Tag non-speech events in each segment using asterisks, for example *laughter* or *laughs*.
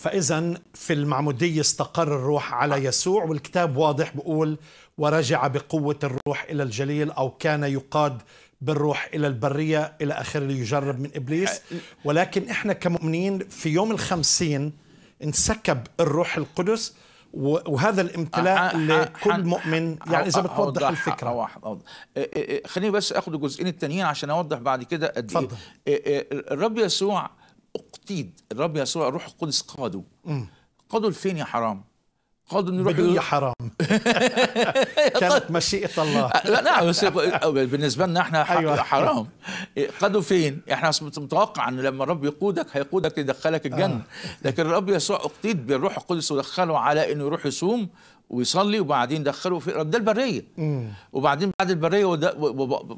فإذا في المعمودية استقر الروح على يسوع والكتاب واضح بقول ورجع بقوة الروح إلى الجليل أو كان يقاد بالروح إلى البرية إلى آخر ليجرب من إبليس ولكن إحنا كمؤمنين في يوم الخمسين انسكب الروح القدس وهذا الامتلاء آه، آه، لكل آه، مؤمن يعني اذا بتوضح الفكره واحد اوضح إيه، إيه، إيه، خليني بس اخد الجزئين التانيين عشان اوضح بعد كده قد ايه الرب يسوع تشديد الرب يسوع الروح القدس قاده قاده لفين يا حرام قاده انه يروح يا حرام *laughs* كانت مشيئه الله آه، لا لا *laughs* بالنسبه لنا احنا أيوة. حرام قاده فين احنا متوقع انه لما الرب يقودك هيقودك يدخلك الجنه آه. لكن الرب يسوع اقتيد بالروح القدس ودخله على انه يروح يصوم ويصلي وبعدين دخلوا في ده البريه وبعدين بعد البريه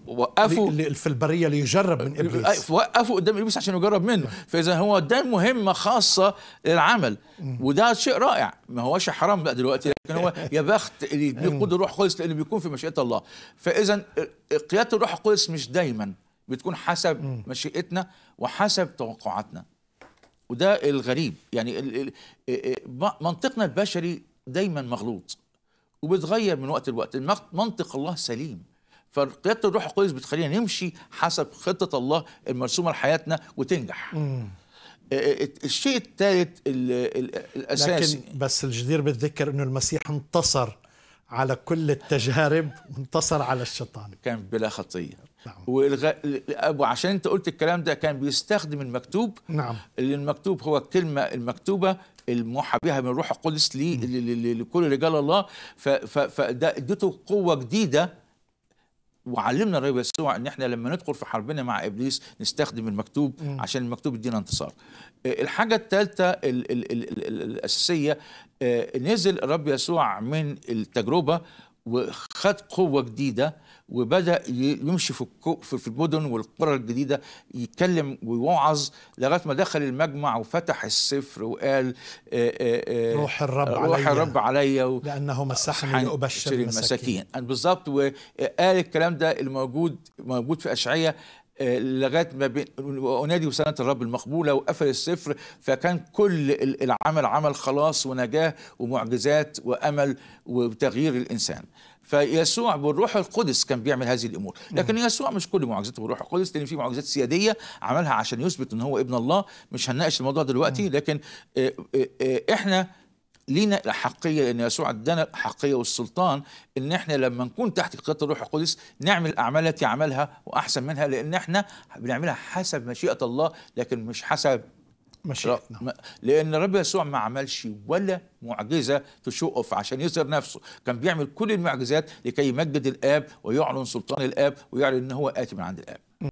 وقفوا في البريه ليجرب من ابليس وقفوا قدام ابليس عشان يجرب منه فاذا هو ده مهمه خاصه للعمل وده شيء رائع ما هوش حرام بقى دلوقتي لكن هو يا بخت اللي بيقود الروح القدس لانه بيكون في مشيئه الله فاذا قياده الروح القدس مش دايما بتكون حسب مشيئتنا وحسب توقعاتنا وده الغريب يعني منطقنا البشري دايما مغلوط وبتغير من وقت لوقت منطق الله سليم فقياده الروح القدس بتخلينا نمشي حسب خطه الله المرسومه لحياتنا وتنجح آه، آه، الشيء الثالث الاساسي لكن بس الجدير بالذكر انه المسيح انتصر على كل التجارب وانتصر على الشيطان كان بلا خطيه نعم. والغ... وعشان انت قلت الكلام ده كان بيستخدم المكتوب نعم اللي المكتوب هو الكلمه المكتوبه الموحى بها من الروح القدس لكل رجال الله فده اديته قوه جديده وعلمنا الرب يسوع ان احنا لما ندخل في حربنا مع ابليس نستخدم المكتوب عشان المكتوب يدينا انتصار. آه، الحاجه الثالثه الاساسيه آه، نزل الرب يسوع من التجربه وخد قوه جديده وبدا يمشي في في المدن والقرى الجديده يتكلم ويوعظ لغايه ما دخل المجمع وفتح السفر وقال آآ آآ روح الرب روح الرب عليا لانه مسحني لابشر المساكين, المساكين. بالظبط وقال الكلام ده الموجود موجود في اشعياء آه، لغايه ما بين انادي بسنه الرب المقبوله وقفل السفر فكان كل العمل عمل خلاص ونجاه ومعجزات وامل وتغيير الانسان فيسوع بالروح القدس كان بيعمل هذه الامور لكن يسوع مش كل معجزاته بالروح القدس لان في معجزات سياديه عملها عشان يثبت ان هو ابن الله مش هنناقش الموضوع دلوقتي لكن آه، آه، احنا لينا حقية أن يسوع ادانا حقية والسلطان أن احنا لما نكون تحت قيادة الروح القدس نعمل أعمال التي عملها وأحسن منها لأن احنا بنعملها حسب مشيئة الله لكن مش حسب مشيئتنا لأن الرب يسوع ما عملش ولا معجزة تشوف عشان يظهر نفسه كان بيعمل كل المعجزات لكي يمجد الآب ويعلن سلطان الآب ويعلن أن هو آتي من عند الآب